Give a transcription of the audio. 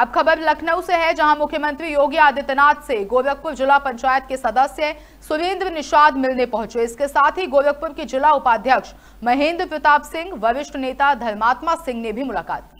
अब खबर लखनऊ से है जहां मुख्यमंत्री योगी आदित्यनाथ से गोरखपुर जिला पंचायत के सदस्य सुरेंद्र निषाद मिलने पहुंचे इसके साथ ही गोरखपुर के जिला उपाध्यक्ष महेंद्र प्रताप सिंह वरिष्ठ नेता धर्मात्मा सिंह ने भी मुलाकात की